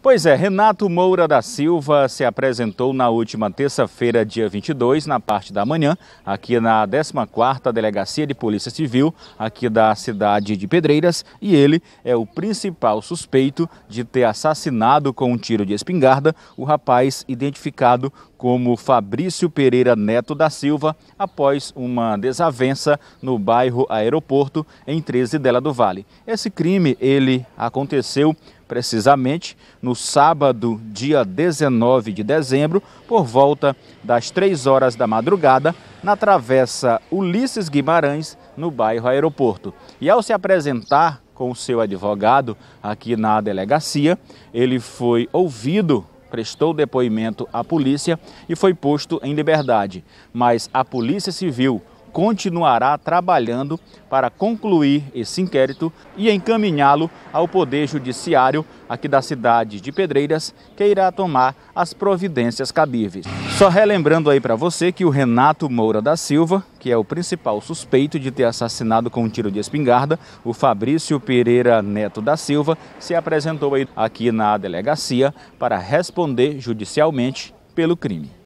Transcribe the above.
Pois é, Renato Moura da Silva se apresentou na última terça-feira, dia 22, na parte da manhã, aqui na 14ª Delegacia de Polícia Civil, aqui da cidade de Pedreiras, e ele é o principal suspeito de ter assassinado com um tiro de espingarda o rapaz identificado como Fabrício Pereira Neto da Silva, após uma desavença no bairro Aeroporto, em 13 Dela do Vale. Esse crime, ele aconteceu precisamente no sábado, dia 19 de dezembro, por volta das 3 horas da madrugada, na travessa Ulisses Guimarães, no bairro Aeroporto. E ao se apresentar com o seu advogado aqui na delegacia, ele foi ouvido prestou depoimento à polícia e foi posto em liberdade. Mas a Polícia Civil, continuará trabalhando para concluir esse inquérito e encaminhá-lo ao Poder Judiciário aqui da cidade de Pedreiras, que irá tomar as providências cabíveis. Só relembrando aí para você que o Renato Moura da Silva, que é o principal suspeito de ter assassinado com um tiro de espingarda, o Fabrício Pereira Neto da Silva, se apresentou aí aqui na delegacia para responder judicialmente pelo crime.